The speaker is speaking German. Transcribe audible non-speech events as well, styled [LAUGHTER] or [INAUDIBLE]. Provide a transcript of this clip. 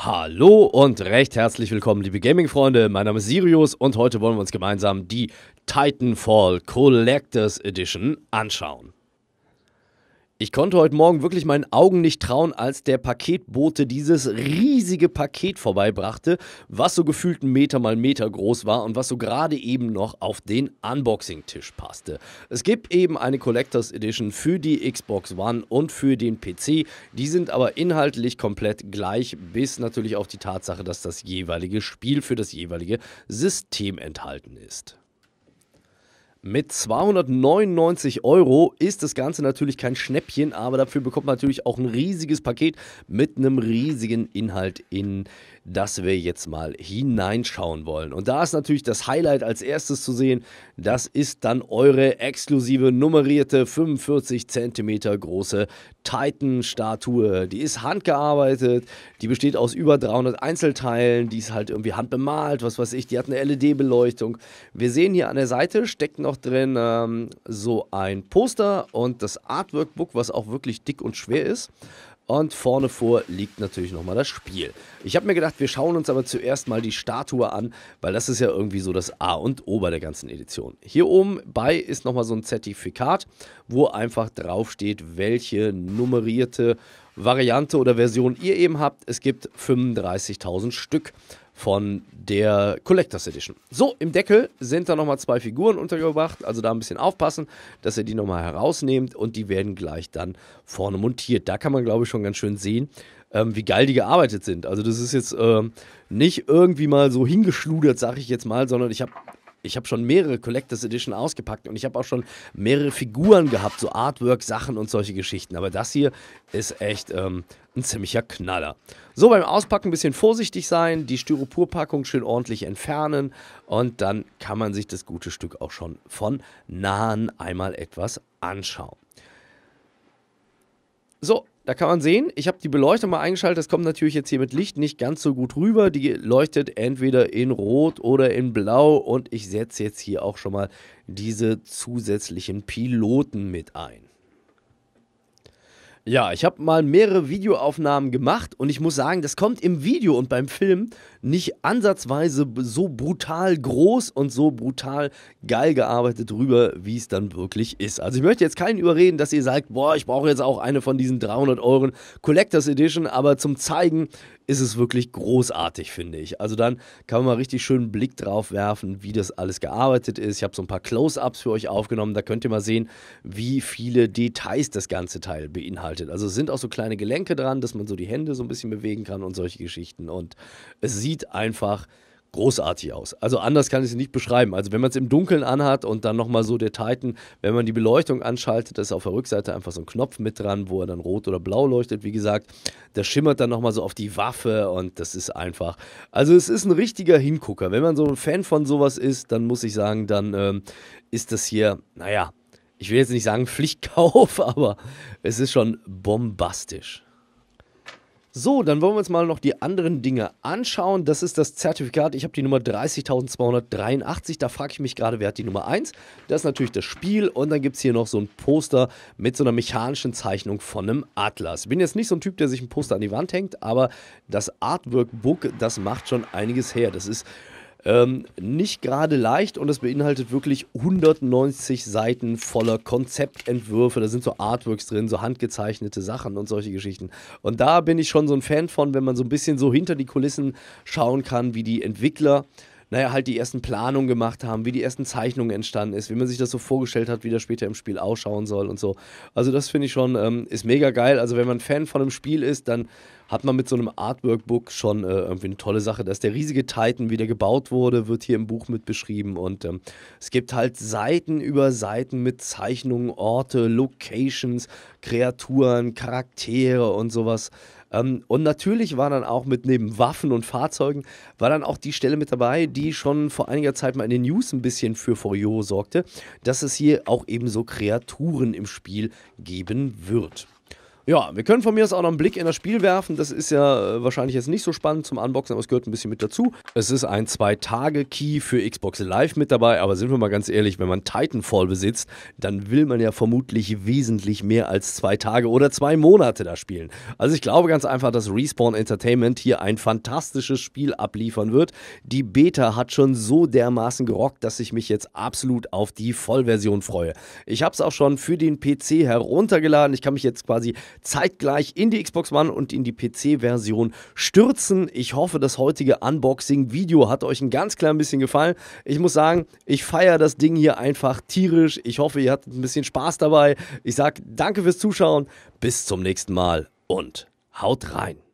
Hallo und recht herzlich willkommen, liebe Gaming-Freunde. Mein Name ist Sirius und heute wollen wir uns gemeinsam die Titanfall Collectors Edition anschauen. Ich konnte heute Morgen wirklich meinen Augen nicht trauen, als der Paketbote dieses riesige Paket vorbeibrachte, was so gefühlt ein Meter mal Meter groß war und was so gerade eben noch auf den Unboxing-Tisch passte. Es gibt eben eine Collectors Edition für die Xbox One und für den PC. Die sind aber inhaltlich komplett gleich, bis natürlich auf die Tatsache, dass das jeweilige Spiel für das jeweilige System enthalten ist. Mit 299 Euro ist das Ganze natürlich kein Schnäppchen, aber dafür bekommt man natürlich auch ein riesiges Paket mit einem riesigen Inhalt, in das wir jetzt mal hineinschauen wollen. Und da ist natürlich das Highlight als erstes zu sehen. Das ist dann eure exklusive nummerierte 45 cm große Titan-Statue. Die ist handgearbeitet, die besteht aus über 300 Einzelteilen, die ist halt irgendwie handbemalt, was weiß ich, die hat eine LED-Beleuchtung. Wir sehen hier an der Seite steckt noch noch drin ähm, so ein Poster und das Artworkbook, was auch wirklich dick und schwer ist. Und vorne vor liegt natürlich nochmal das Spiel. Ich habe mir gedacht, wir schauen uns aber zuerst mal die Statue an, weil das ist ja irgendwie so das A und O bei der ganzen Edition. Hier oben bei ist nochmal so ein Zertifikat, wo einfach draufsteht, welche nummerierte Variante oder Version ihr eben habt. Es gibt 35.000 Stück von der Collectors Edition. So, im Deckel sind da nochmal zwei Figuren untergebracht, also da ein bisschen aufpassen, dass ihr die nochmal herausnehmt und die werden gleich dann vorne montiert. Da kann man, glaube ich, schon ganz schön sehen, ähm, wie geil die gearbeitet sind. Also das ist jetzt ähm, nicht irgendwie mal so hingeschludert, sag ich jetzt mal, sondern ich habe ich habe schon mehrere Collectors Edition ausgepackt und ich habe auch schon mehrere Figuren gehabt, so Artwork, Sachen und solche Geschichten. Aber das hier ist echt ähm, ein ziemlicher Knaller. So, beim Auspacken ein bisschen vorsichtig sein, die Styroporpackung schön ordentlich entfernen und dann kann man sich das gute Stück auch schon von nahen einmal etwas anschauen. So, da kann man sehen, ich habe die Beleuchtung mal eingeschaltet. Das kommt natürlich jetzt hier mit Licht nicht ganz so gut rüber. Die leuchtet entweder in Rot oder in Blau. Und ich setze jetzt hier auch schon mal diese zusätzlichen Piloten mit ein. Ja, ich habe mal mehrere Videoaufnahmen gemacht und ich muss sagen, das kommt im Video und beim Film nicht ansatzweise so brutal groß und so brutal geil gearbeitet rüber, wie es dann wirklich ist. Also ich möchte jetzt keinen überreden, dass ihr sagt, boah, ich brauche jetzt auch eine von diesen 300 Euro Collectors Edition, aber zum Zeigen ist es wirklich großartig, finde ich. Also dann kann man mal richtig schön einen Blick drauf werfen, wie das alles gearbeitet ist. Ich habe so ein paar Close-ups für euch aufgenommen, da könnt ihr mal sehen, wie viele Details das ganze Teil beinhaltet gestaltet. Also es sind auch so kleine Gelenke dran, dass man so die Hände so ein bisschen bewegen kann und solche Geschichten. Und es sieht einfach großartig aus. Also anders kann ich es nicht beschreiben. Also wenn man es im Dunkeln anhat und dann nochmal so der Titan, wenn man die Beleuchtung anschaltet, ist auf der Rückseite einfach so ein Knopf mit dran, wo er dann rot oder blau leuchtet, wie gesagt. Das schimmert dann nochmal so auf die Waffe und das ist einfach. Also es ist ein richtiger Hingucker. Wenn man so ein Fan von sowas ist, dann muss ich sagen, dann ähm, ist das hier, naja, ich will jetzt nicht sagen Pflichtkauf, [LAUGHS] aber es ist schon bombastisch. So, dann wollen wir uns mal noch die anderen Dinge anschauen. Das ist das Zertifikat. Ich habe die Nummer 30.283. Da frage ich mich gerade, wer hat die Nummer 1? Das ist natürlich das Spiel. Und dann gibt es hier noch so ein Poster mit so einer mechanischen Zeichnung von einem Atlas. Ich bin jetzt nicht so ein Typ, der sich ein Poster an die Wand hängt, aber das Artwork-Book, das macht schon einiges her. Das ist ähm, nicht gerade leicht und es beinhaltet wirklich 190 Seiten voller Konzeptentwürfe. Da sind so Artworks drin, so handgezeichnete Sachen und solche Geschichten. Und da bin ich schon so ein Fan von, wenn man so ein bisschen so hinter die Kulissen schauen kann, wie die Entwickler naja, halt die ersten Planungen gemacht haben, wie die ersten Zeichnungen entstanden ist, wie man sich das so vorgestellt hat, wie das später im Spiel ausschauen soll und so. Also das finde ich schon, ähm, ist mega geil. Also wenn man Fan von einem Spiel ist, dann hat man mit so einem Artworkbook schon äh, irgendwie eine tolle Sache. Dass der riesige Titan wieder gebaut wurde, wird hier im Buch mit beschrieben. Und ähm, es gibt halt Seiten über Seiten mit Zeichnungen, Orte, Locations, Kreaturen, Charaktere und sowas. Ähm, und natürlich war dann auch mit neben Waffen und Fahrzeugen, war dann auch die Stelle mit dabei, die schon vor einiger Zeit mal in den News ein bisschen für Furiot sorgte, dass es hier auch eben so Kreaturen im Spiel geben wird. Ja, wir können von mir aus auch noch einen Blick in das Spiel werfen. Das ist ja äh, wahrscheinlich jetzt nicht so spannend zum Unboxen, aber es gehört ein bisschen mit dazu. Es ist ein Zwei-Tage-Key für Xbox Live mit dabei, aber sind wir mal ganz ehrlich, wenn man Titanfall besitzt, dann will man ja vermutlich wesentlich mehr als zwei Tage oder zwei Monate da spielen. Also ich glaube ganz einfach, dass Respawn Entertainment hier ein fantastisches Spiel abliefern wird. Die Beta hat schon so dermaßen gerockt, dass ich mich jetzt absolut auf die Vollversion freue. Ich habe es auch schon für den PC heruntergeladen. Ich kann mich jetzt quasi zeitgleich in die Xbox One und in die PC-Version stürzen. Ich hoffe, das heutige Unboxing-Video hat euch ein ganz klein bisschen gefallen. Ich muss sagen, ich feiere das Ding hier einfach tierisch. Ich hoffe, ihr hattet ein bisschen Spaß dabei. Ich sage danke fürs Zuschauen. Bis zum nächsten Mal und haut rein.